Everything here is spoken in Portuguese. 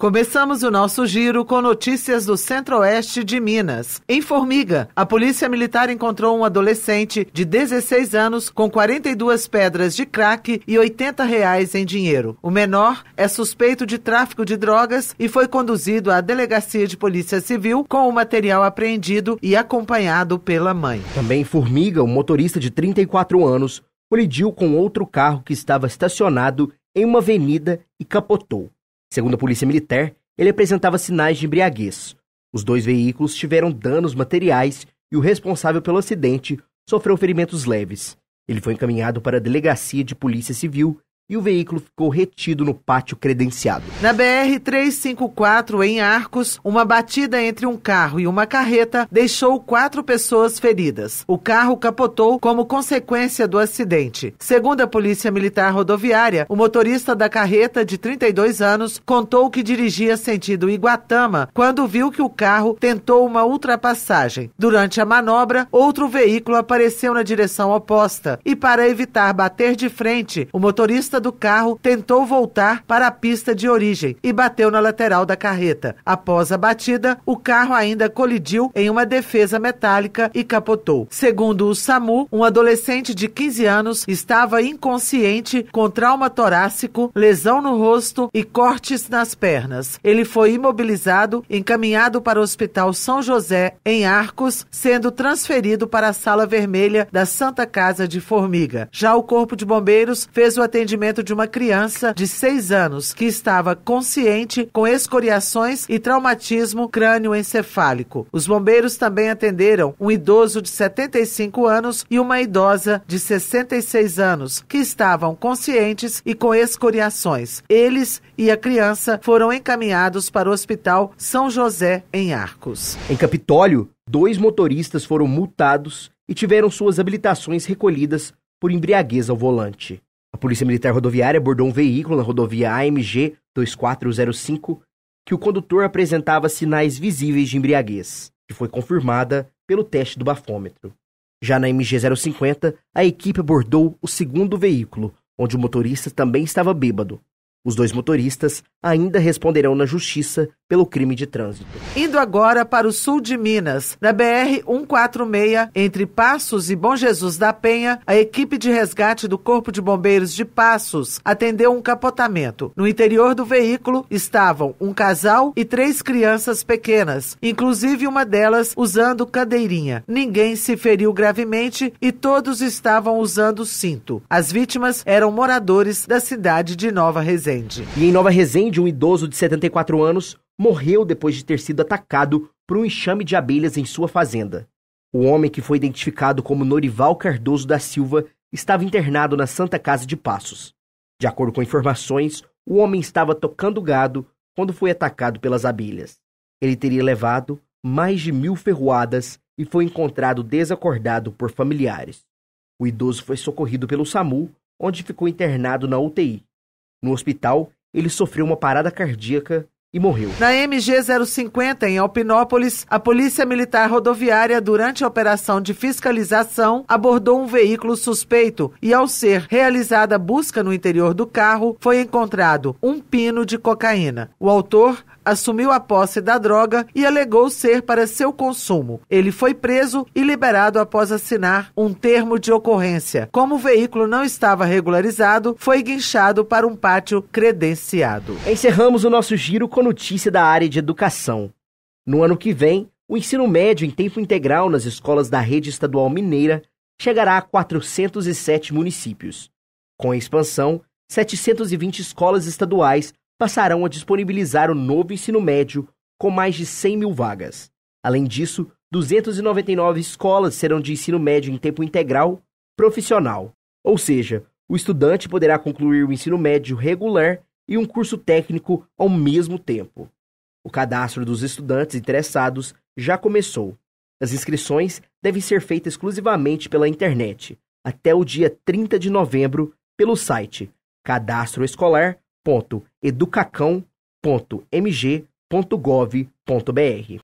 Começamos o nosso giro com notícias do centro-oeste de Minas. Em Formiga, a polícia militar encontrou um adolescente de 16 anos com 42 pedras de crack e 80 reais em dinheiro. O menor é suspeito de tráfico de drogas e foi conduzido à delegacia de polícia civil com o material apreendido e acompanhado pela mãe. Também em Formiga, o um motorista de 34 anos colidiu com outro carro que estava estacionado em uma avenida e capotou. Segundo a Polícia Militar, ele apresentava sinais de embriaguez. Os dois veículos tiveram danos materiais e o responsável pelo acidente sofreu ferimentos leves. Ele foi encaminhado para a Delegacia de Polícia Civil e o veículo ficou retido no pátio credenciado. Na BR-354, em Arcos, uma batida entre um carro e uma carreta deixou quatro pessoas feridas. O carro capotou como consequência do acidente. Segundo a Polícia Militar Rodoviária, o motorista da carreta, de 32 anos, contou que dirigia sentido Iguatama quando viu que o carro tentou uma ultrapassagem. Durante a manobra, outro veículo apareceu na direção oposta e, para evitar bater de frente, o motorista do carro tentou voltar para a pista de origem e bateu na lateral da carreta. Após a batida, o carro ainda colidiu em uma defesa metálica e capotou. Segundo o SAMU, um adolescente de 15 anos estava inconsciente com trauma torácico, lesão no rosto e cortes nas pernas. Ele foi imobilizado, encaminhado para o Hospital São José, em Arcos, sendo transferido para a Sala Vermelha da Santa Casa de Formiga. Já o Corpo de Bombeiros fez o atendimento de uma criança de 6 anos que estava consciente com escoriações e traumatismo crânioencefálico. Os bombeiros também atenderam um idoso de 75 anos e uma idosa de 66 anos que estavam conscientes e com escoriações. Eles e a criança foram encaminhados para o Hospital São José em Arcos. Em Capitólio, dois motoristas foram multados e tiveram suas habilitações recolhidas por embriaguez ao volante. A Polícia Militar Rodoviária abordou um veículo na rodovia AMG 2405 que o condutor apresentava sinais visíveis de embriaguez, que foi confirmada pelo teste do bafômetro. Já na MG 050, a equipe abordou o segundo veículo, onde o motorista também estava bêbado. Os dois motoristas ainda responderão na justiça pelo crime de trânsito. Indo agora para o sul de Minas, na BR 146, entre Passos e Bom Jesus da Penha, a equipe de resgate do Corpo de Bombeiros de Passos atendeu um capotamento. No interior do veículo estavam um casal e três crianças pequenas, inclusive uma delas usando cadeirinha. Ninguém se feriu gravemente e todos estavam usando cinto. As vítimas eram moradores da cidade de Nova Resende. E em Nova Resende, um idoso de 74 anos morreu depois de ter sido atacado por um enxame de abelhas em sua fazenda. O homem que foi identificado como Norival Cardoso da Silva estava internado na Santa Casa de Passos. De acordo com informações, o homem estava tocando gado quando foi atacado pelas abelhas. Ele teria levado mais de mil ferroadas e foi encontrado desacordado por familiares. O idoso foi socorrido pelo SAMU, onde ficou internado na UTI. No hospital, ele sofreu uma parada cardíaca e morreu. Na MG 050, em Alpinópolis, a Polícia Militar Rodoviária, durante a operação de fiscalização, abordou um veículo suspeito e, ao ser realizada busca no interior do carro, foi encontrado um pino de cocaína. O autor assumiu a posse da droga e alegou ser para seu consumo. Ele foi preso e liberado após assinar um termo de ocorrência. Como o veículo não estava regularizado, foi guinchado para um pátio credenciado. Encerramos o nosso giro com notícia da área de educação. No ano que vem, o ensino médio em tempo integral nas escolas da rede estadual mineira chegará a 407 municípios. Com a expansão, 720 escolas estaduais passarão a disponibilizar o novo ensino médio com mais de 100 mil vagas. Além disso, 299 escolas serão de ensino médio em tempo integral profissional, ou seja, o estudante poderá concluir o ensino médio regular e um curso técnico ao mesmo tempo. O cadastro dos estudantes interessados já começou. As inscrições devem ser feitas exclusivamente pela internet, até o dia 30 de novembro, pelo site cadastroescolar.com www.educacão.mg.gov.br